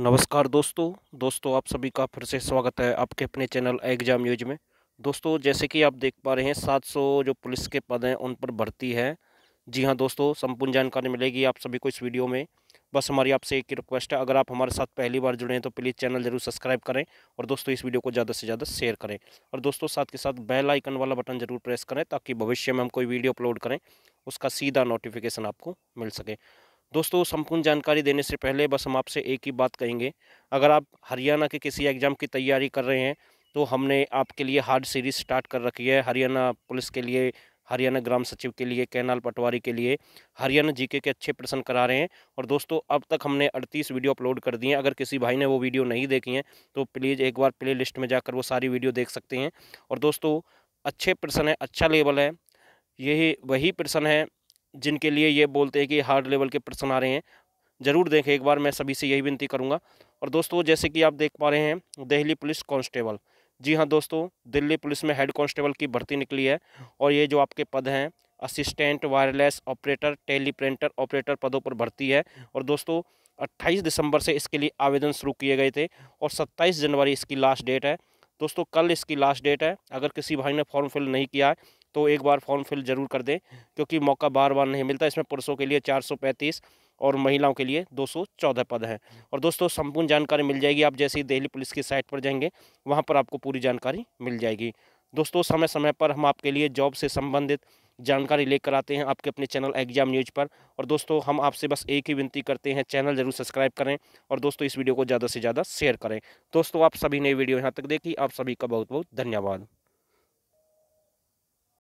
नमस्कार दोस्तों दोस्तों आप सभी का फिर से स्वागत है आपके अपने चैनल एग्जाम न्यूज में दोस्तों जैसे कि आप देख पा रहे हैं 700 जो पुलिस के पद हैं उन पर भर्ती है जी हाँ दोस्तों संपूर्ण जानकारी मिलेगी आप सभी को इस वीडियो में बस हमारी आपसे एक रिक्वेस्ट है अगर आप हमारे साथ पहली बार जुड़े हैं तो प्लीज़ चैनल जरूर सब्सक्राइब करें और दोस्तों इस वीडियो को ज़्यादा से ज़्यादा शेयर करें और दोस्तों साथ के साथ बेल आइकन वाला बटन जरूर प्रेस करें ताकि भविष्य में हम कोई वीडियो अपलोड करें उसका सीधा नोटिफिकेशन आपको मिल सके दोस्तों संपूर्ण जानकारी देने से पहले बस हम आपसे एक ही बात कहेंगे अगर आप हरियाणा के किसी एग्ज़ाम की तैयारी कर रहे हैं तो हमने आपके लिए हार्ड सीरीज़ स्टार्ट कर रखी है हरियाणा पुलिस के लिए हरियाणा ग्राम सचिव के लिए कैनाल पटवारी के लिए हरियाणा जीके के अच्छे प्रश्न करा रहे हैं और दोस्तों अब तक हमने 38 वीडियो अपलोड कर दिए हैं अगर किसी भाई ने वो वीडियो नहीं देखी हैं तो प्लीज़ एक बार प्ले लिस्ट में जाकर वो सारी वीडियो देख सकते हैं और दोस्तों अच्छे प्रश्न है अच्छा लेवल है यही वही प्रश्न है जिनके लिए ये बोलते हैं कि हार्ड लेवल के प्रश्न आ रहे हैं ज़रूर देखें एक बार मैं सभी से यही विनती करूँगा और दोस्तों जैसे कि आप देख पा रहे हैं दिल्ली पुलिस कांस्टेबल जी हाँ दोस्तों दिल्ली पुलिस में हेड कांस्टेबल की भर्ती निकली है और ये जो आपके पद हैं assistant wireless operator teleprinter operator पदों पर भर्ती है और दोस्तों 28 दिसंबर से इसके लिए आवेदन शुरू किए गए थे और 27 जनवरी इसकी लास्ट डेट है दोस्तों कल इसकी लास्ट डेट है अगर किसी भाई ने फॉर्म फिल नहीं किया है तो एक बार फॉर्म फिल ज़रूर कर दें क्योंकि मौका बार बार नहीं मिलता इसमें पुरुषों के लिए चार और महिलाओं के लिए 214 पद हैं और दोस्तों संपूर्ण जानकारी मिल जाएगी आप जैसे ही दिल्ली पुलिस की साइट पर जाएंगे वहाँ पर आपको पूरी जानकारी मिल जाएगी दोस्तों समय समय पर हम आपके लिए जॉब से संबंधित जानकारी लेकर आते हैं आपके अपने चैनल एग्जाम न्यूज पर और दोस्तों हम आपसे बस एक ही विनती करते हैं चैनल जरूर सब्सक्राइब करें और दोस्तों इस वीडियो को ज़्यादा से ज़्यादा शेयर करें दोस्तों आप सभी ने वीडियो यहाँ तक देखी आप सभी का बहुत बहुत धन्यवाद